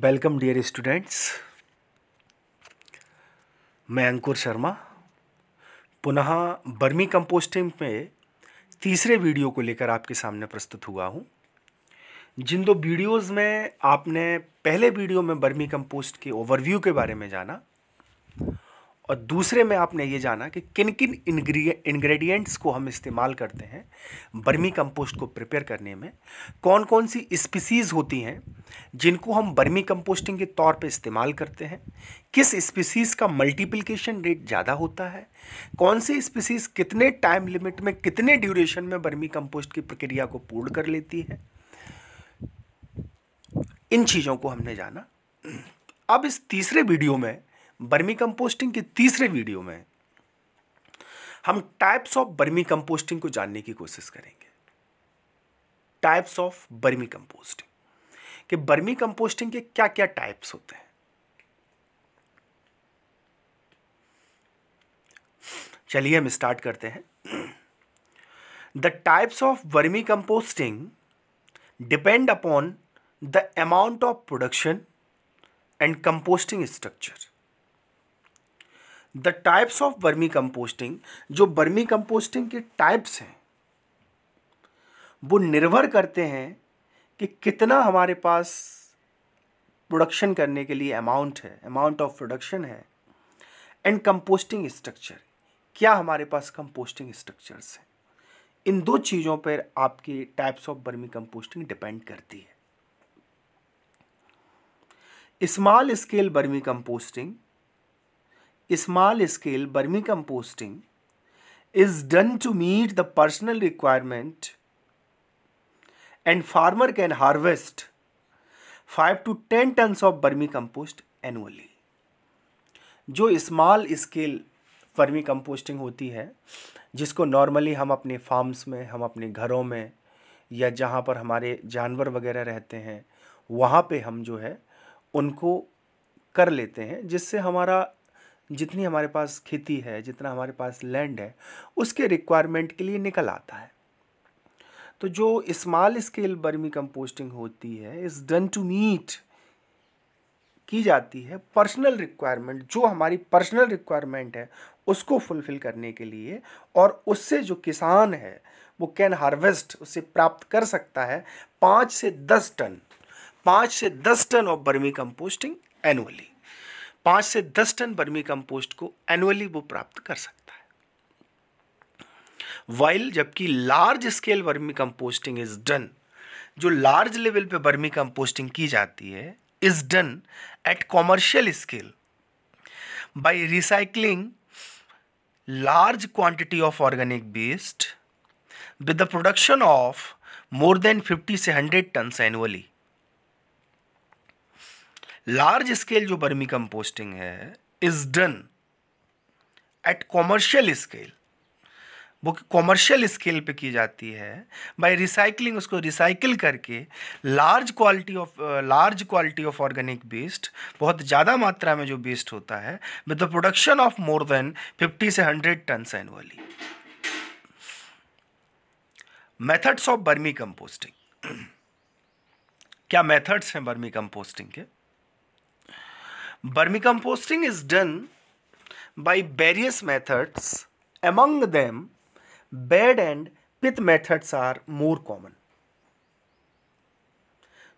Welcome dear students मैं अंकुर शर्मा पुनः बर्मी कंपोस्टिंग में तीसरे वीडियो को लेकर आपके सामने प्रस्तुत हुआ हूँ जिन दो वीडियोस में आपने पहले वीडियो में बर्मी कंपोस्ट के ओवरव्यू के बारे में जाना और दूसरे में आपने ये जाना कि किन किन इंग्रेडिएंट्स को हम इस्तेमाल करते हैं बर्मी कंपोस्ट को प्रिपेयर करने में कौन कौन सी स्पीसीज़ होती हैं जिनको हम बर्मी कंपोस्टिंग के तौर पे इस्तेमाल करते हैं किस स्पीसीज़ का मल्टीप्लिकेशन रेट ज़्यादा होता है कौन सी स्पीसीज़ कितने टाइम लिमिट में कितने ड्यूरेशन में बर्मी कंपोस्ट की प्रक्रिया को पूर्ण कर लेती है इन चीज़ों को हमने जाना अब इस तीसरे वीडियो में बर्मी कंपोस्टिंग के तीसरे वीडियो में हम टाइप्स ऑफ बर्मी कंपोस्टिंग को जानने की कोशिश करेंगे टाइप्स ऑफ बर्मी कंपोस्टिंग कि बर्मी कंपोस्टिंग के क्या क्या टाइप्स होते हैं चलिए हम स्टार्ट करते हैं the types of vermi composting depend upon the amount of production and composting structure the types of vermi composting जो बर्मी कंपोस्टिंग के टाइप्स हैं वो निर्भर करते हैं कि कितना हमारे पास प्रोडक्शन करने के लिए अमाउंट है अमाउंट ऑफ प्रोडक्शन है एंड कंपोस्टिंग स्ट्रक्चर क्या हमारे पास कंपोस्टिंग स्ट्रक्चर्स हैं इन दो चीज़ों पर आपकी types of vermi composting depend करती है small scale vermi composting small scale vermi composting is done to meet the personal requirement and farmer can harvest 5 to 10 tons of vermi compost annually जो small scale vermi composting होती है जिसको normally हम अपने farms में हम अपने घरों में या जहाँ पर हमारे जानवर वगैरह रहते हैं वहाँ पे हम जो है उनको कर लेते हैं जिससे हमारा जितनी हमारे पास खेती है जितना हमारे पास लैंड है उसके रिक्वायरमेंट के लिए निकल आता है तो जो स्मॉल स्केल बर्मी कंपोस्टिंग होती है इस डन टू मीट की जाती है पर्सनल रिक्वायरमेंट जो हमारी पर्सनल रिक्वायरमेंट है उसको फुलफ़िल करने के लिए और उससे जो किसान है वो कैन हार्वेस्ट उससे प्राप्त कर सकता है पाँच से दस टन पाँच से दस ton of vermi composting annually पांच से दस टन बर्मी कंपोस्ट को एनुअली वो प्राप्त कर सकता है वाइल जबकि large scale vermi composting is done जो लार्ज लेवल पे बर्मी कंपोस्टिंग की जाती है is done at commercial scale by recycling large quantity of organic waste with the production of more than 50 से 100 टन एनुअली लार्ज स्केल जो vermi composting है is done at commercial scale वो commercial scale पे की जाती है by recycling उसको recycle करके large quality of large quality of organic waste बहुत ज़्यादा मात्रा में जो बेस्ट होता है with the production of more than 50 से 100 tons annually methods of vermi composting क्या मेथड्स हैं बर्मी कंपोस्टिंग के composting is done by various methods among them bed and pit methods are more common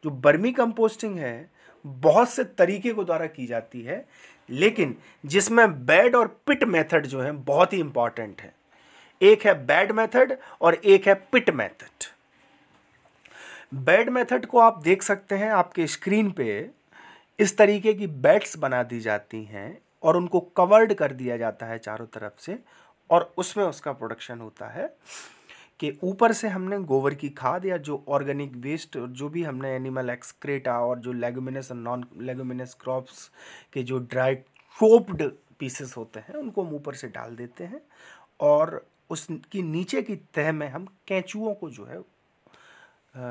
जो vermi composting है बहुत से तरीके को द्वारा की जाती है लेकिन जिसमें बेड और पिट मेथड जो है बहुत ही इंपॉर्टेंट है एक है बेड मेथड और एक है पिट मेथड बेड मेथड को आप देख सकते हैं आपके स्क्रीन पे इस तरीके की बेड्स बना दी जाती हैं और उनको कवर्ड कर दिया जाता है चारों तरफ से और उसमें उसका प्रोडक्शन होता है कि ऊपर से हमने गोबर की खाद या जो ऑर्गेनिक वेस्ट जो भी हमने एनिमल एक्सक्रेटा और जो लेगुमिनस और नॉन लेगुमिनस क्रॉप्स के जो ड्राई ट्रोप्ड पीसेस होते हैं उनको हम ऊपर से डाल देते हैं और उसकी नीचे की तह में हम कैचुओं को जो है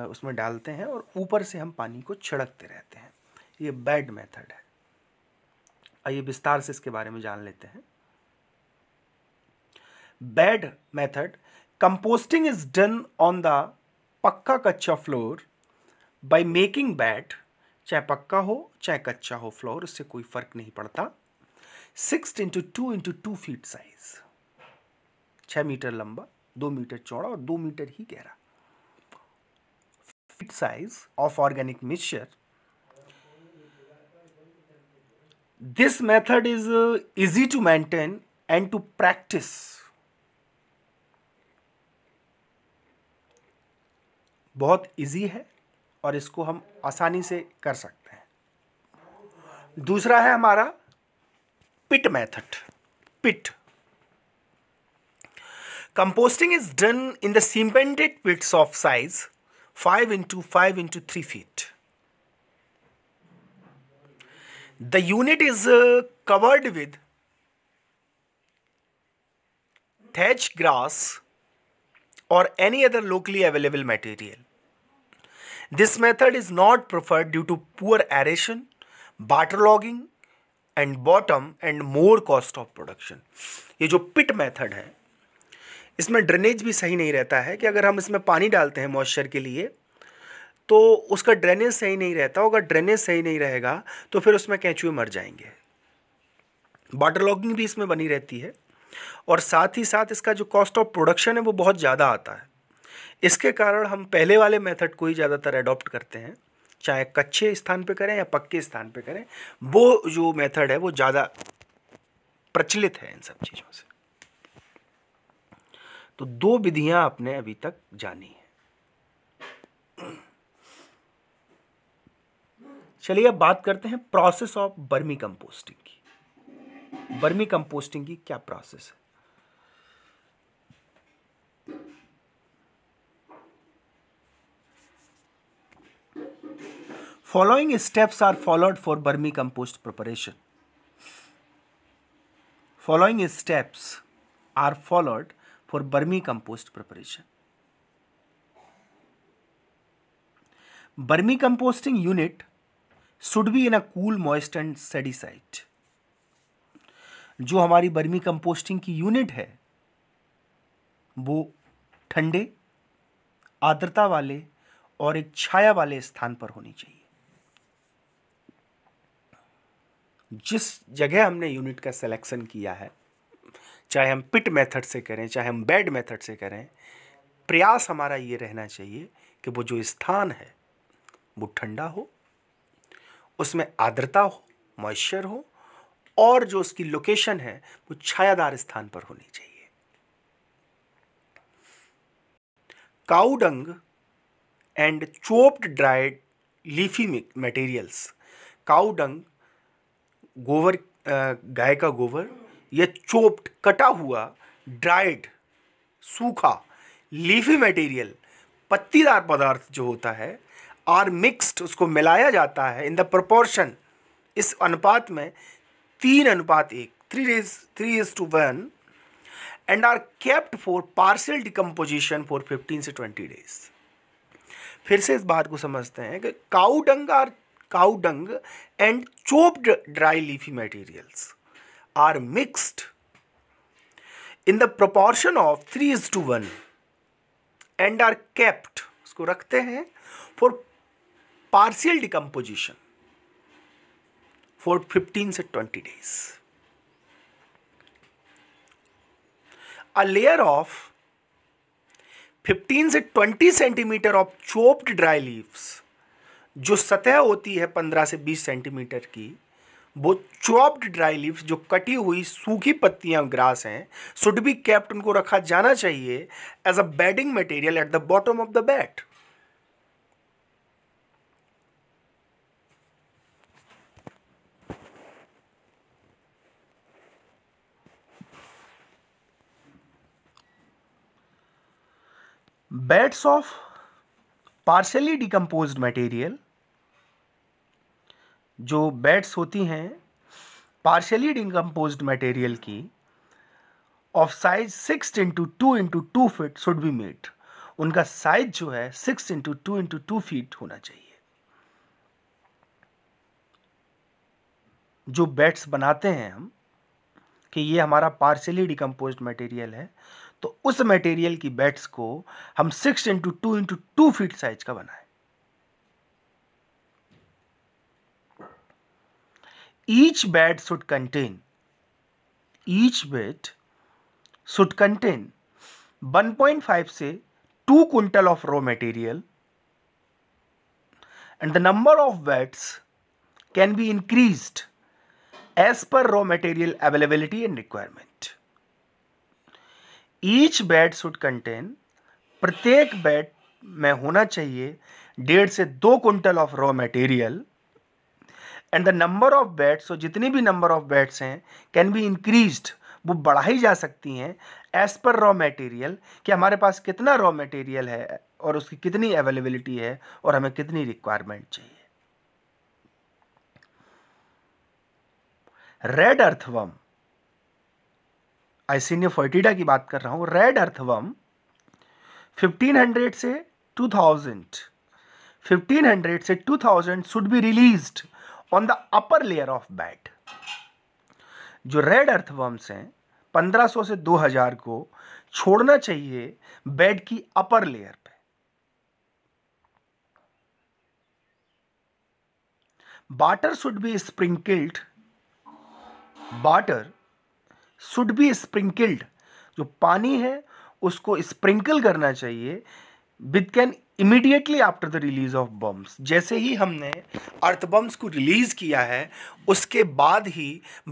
उसमें डालते हैं और ऊपर से हम पानी को छिड़कते रहते हैं ये बैड मेथड है आइए विस्तार से इसके बारे में जान लेते हैं bed method composting is done on the pucca kutcha floor by making bat चाहे पक्का हो चाहे कच्चा हो फ्लोर उससे कोई फर्क नहीं पड़ता six into two into two feet size छह मीटर लंबा दो मीटर चौड़ा और दो मीटर ही गहरा feet size of organic mixture this method is uh, easy to maintain and to practice बहुत इजी है और इसको हम आसानी से कर सकते हैं दूसरा है हमारा pit method pit composting is done in the cemented pits of size five into five into three feet the unit is uh, covered with thatch grass or any other locally available material. This method is not preferred due to poor aeration, barter logging and bottom and more cost of production. ये जो पिट method है इसमें drainage भी सही नहीं रहता है कि अगर हम इसमें पानी डालते हैं मॉइस्चर के लिए तो उसका ड्रेनेज सही नहीं रहता अगर ड्रेनेज सही नहीं रहेगा तो फिर उसमें कैचुए मर जाएंगे वाटर लॉगिंग भी इसमें बनी रहती है और साथ ही साथ इसका जो कॉस्ट ऑफ प्रोडक्शन है वो बहुत ज़्यादा आता है इसके कारण हम पहले वाले मेथड को ही ज़्यादातर अडॉप्ट करते हैं चाहे कच्चे स्थान पे करें या पक्के स्थान पे करें वो जो मेथड है वो ज़्यादा प्रचलित है इन सब चीज़ों से तो दो विधियां आपने अभी तक जानी है चलिए अब बात करते हैं प्रोसेस ऑफ बर्मी कंपोस्टिंग की बर्मी कंपोस्टिंग की क्या प्रोसेस है following steps are followed for vermi compost preparation following steps are followed for vermi compost preparation vermi composting unit should be in a cool, moist and steady site. जो हमारी बर्मी composting की unit है वो ठंडे आर्द्रता वाले और एक छाया वाले स्थान पर होनी चाहिए जिस जगह हमने यूनिट का सिलेक्शन किया है चाहे हम पिट मेथड से करें चाहे हम बेड मेथड से करें प्रयास हमारा ये रहना चाहिए कि वो जो स्थान है वो ठंडा हो उसमें आर्द्रता हो मॉइस्चर हो और जो उसकी लोकेशन है वो छायादार स्थान पर होनी चाहिए cow dung and chopped dried leafy materials cow dung गोबर गाय का गोबर या चोप्ड कटा हुआ ड्राइड सूखा लीफी मटेरियल पत्तीदार पदार्थ जो होता है आर मिक्स्ड उसको मिलाया जाता है इन द प्रपोर्शन इस अनुपात में तीन अनुपात एक three is three is to one and are kept for partial decomposition for fifteen से ट्वेंटी डेज फिर से इस बात को समझते हैं कि cow dung are cow dung and chopped dry leafy materials are mixed in the proportion of three is to one and are kept उसको रखते हैं फॉर पार्सियल डिकम्पोजिशन फॉर 15 से 20 डेज अ लेयर ऑफ 15 से 20 centimetre of chopped dry leaves जो सतह होती है 15 से 20 सेंटीमीटर की वो चॉप्ड ड्राई लीव्स जो कटी हुई सूखी पत्तियां ग्रास हैं शुड बी कैप्ट उनको रखा जाना चाहिए as a bedding material at the bottom of the bed beds of partially decomposed material जो बेड्स होती हैं पार्शली डिकम्पोज मटेरियल की of size six into two into two feet should be made उनका size जो है six into two into two feet होना चाहिए जो बेड्स बनाते हैं हम कि ये हमारा पार्शली डिकम्पोज मटेरियल है तो उस मटेरियल की बेड्स को हम six into two into two feet size का बनाए each bed should contain each bed should contain 1.5 से 2 quintal of raw material and the number of beds can be increased as per raw material availability and requirement each bed should contain प्रत्येक bed में होना चाहिए डेढ़ से दो quintal of raw material and the number of beds और जितनी भी नंबर ऑफ बेड्स हैं कैन बी इंक्रीज्ड वो बढ़ाई जा सकती हैं एज पर रॉ मटेरियल कि हमारे पास कितना रॉ मटेरियल है और उसकी कितनी अवेलेबिलिटी है और हमें कितनी रिक्वायरमेंट चाहिए रेड अर्थवम आइसिनियो फोर्टिडा की बात कर रहा हूँ रेड अर्थवम 1500 से 2000 1500 से 2000 should be released on the upper layer of bed जो रेड अर्थवम्स हैं 1500 से 2000 को छोड़ना चाहिए बेड की अपर लेयर पे water should be sprinkled water should be sprinkled जो पानी है उसको स्प्रिंकल करना चाहिए with can immediately after the release of worms जैसे ही हमने अर्थ बम्ब्स को रिलीज़ किया है उसके बाद ही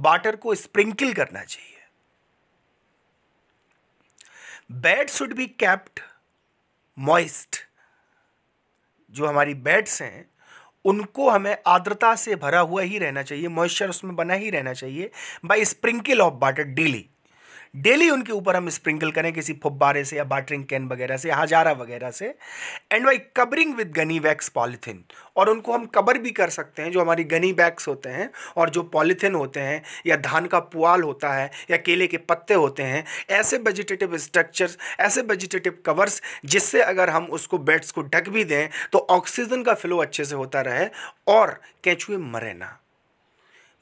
वाटर को स्प्रिंकल करना चाहिए bed should be kept moist जो हमारी बेड्स हैं उनको हमें आर्द्रता से भरा हुआ ही रहना चाहिए मॉइस्चर उसमें बना ही रहना चाहिए by sprinkle of water daily daily उनके ऊपर हम स्प्रिंकल करें किसी फुब्बारे से या बाटरिंग कैन वगैरह से हजारा वगैरह से and by covering with gunny bags polythene और उनको हम कवर भी कर सकते हैं जो हमारी गनी बैग्स होते हैं और जो पॉलीथिन होते हैं या धान का पुआल होता है या केले के पत्ते होते हैं ऐसे वेजिटेटिव स्ट्रक्चर्स ऐसे वेजिटेटिव कवर्स जिससे अगर हम उसको बेड्स को ढक भी दें तो ऑक्सीजन का फ्लो अच्छे से होता रहे और कैचुए मरे ना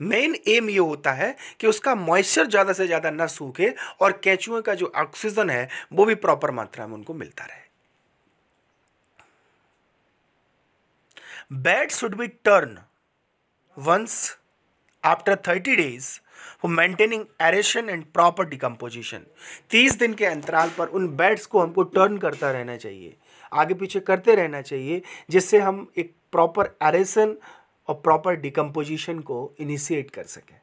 मेन एम ये होता है कि उसका मॉइस्चर ज़्यादा से ज़्यादा न सूखे और कैचुए का जो ऑक्सीजन है वो भी प्रॉपर मात्रा में उनको मिलता रहे bed should be turn once after thirty days for maintaining aeration and proper decomposition तीस दिन के अंतराल पर उन बेड्स को हमको टर्न करता रहना चाहिए आगे पीछे करते रहना चाहिए जिससे हम एक प्रॉपर एरेशन और प्रॉपर डिकम्पोजिशन को इनिशिएट कर सके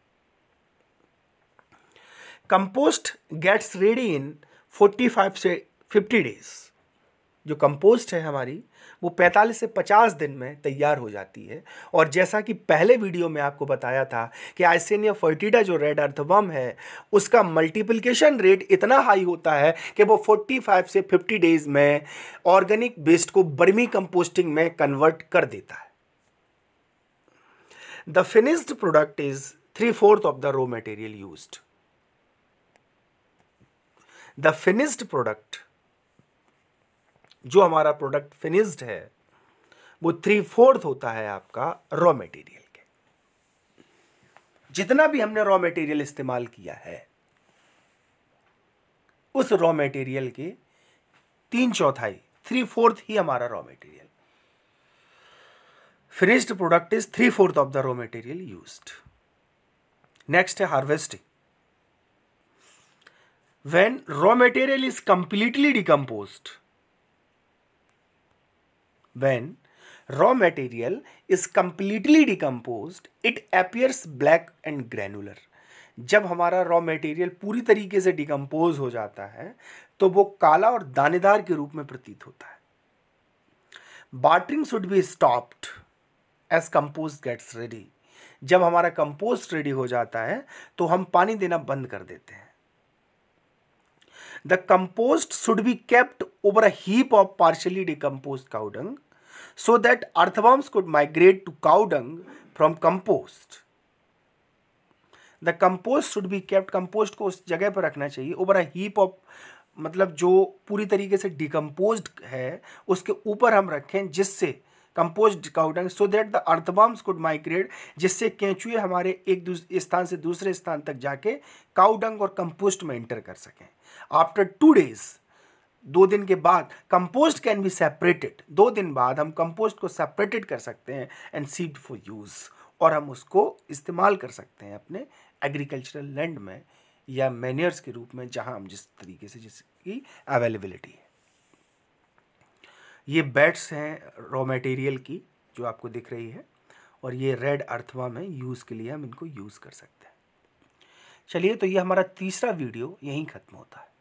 कंपोस्ट गेट्स रेडी इन 45 से 50 डेज जो कंपोस्ट है हमारी वो 45 से 50 दिन में तैयार हो जाती है और जैसा कि पहले वीडियो में आपको बताया था कि आइसेनिया फर्टिडा जो रेड अर्थवम है उसका मल्टीप्लिकेशन रेट इतना हाई होता है कि वो 45 से 50 डेज में ऑर्गेनिक बेस्ट को बर्मी कंपोस्टिंग में कन्वर्ट कर देता है the finished product is three-fourth of the raw material used. The finished product, जो हमारा प्रोडक्ट फिनिश्ड है वो थ्री फोर्थ होता है आपका रॉ मटेरियल के जितना भी हमने रॉ मटेरियल इस्तेमाल किया है उस रॉ मटेरियल के तीन चौथाई थ्री फोर्थ ही हमारा raw material finished product is three fourth of the raw material use next है harvesting when raw material is completely decompose when raw material is completely decompose it appears black and granular जब हमारा raw material पूरी तरीके से decompose हो जाता है तो वो काला और दानेदार के रूप में प्रतीत होता है watering should be stopped as compost gets ready जब हमारा कंपोस्ट रेडी हो जाता है तो हम पानी देना बंद कर देते हैं the compost should be kept over a heap of partially decompose cow dung so that earthworms could migrate to cow dung from compost the compost should be kept compost को उस जगह पर रखना चाहिए ओवर अ हीप ऑफ मतलब जो पूरी तरीके से डिकम्पोज है उसके ऊपर हम रखें जिससे composed cow dung so that the earthworms could migrate जिससे केंचुए हमारे एक स्थान से दूसरे स्थान तक जाके काउडंग और कंपोस्ट में एंटर कर सकें आफ्टर टू डेज दो दिन के बाद कंपोस्ट कैन बी सेपरेटेड दो दिन बाद हम कंपोस्ट को सेपरेटेड कर सकते हैं एंड सीड फॉर यूज़ और हम उसको इस्तेमाल कर सकते हैं अपने एग्रीकल्चरल लैंड में या मैन्यर्स के रूप में जहां हम जिस तरीके से जिसकी अवेलेबिलिटी है ये बेड्स हैं रॉ मटेरियल की जो आपको दिख रही है और ये रेड अर्थवा में यूज़ के लिए हम इनको यूज़ कर सकते हैं चलिए तो ये हमारा तीसरा वीडियो यहीं ख़त्म होता है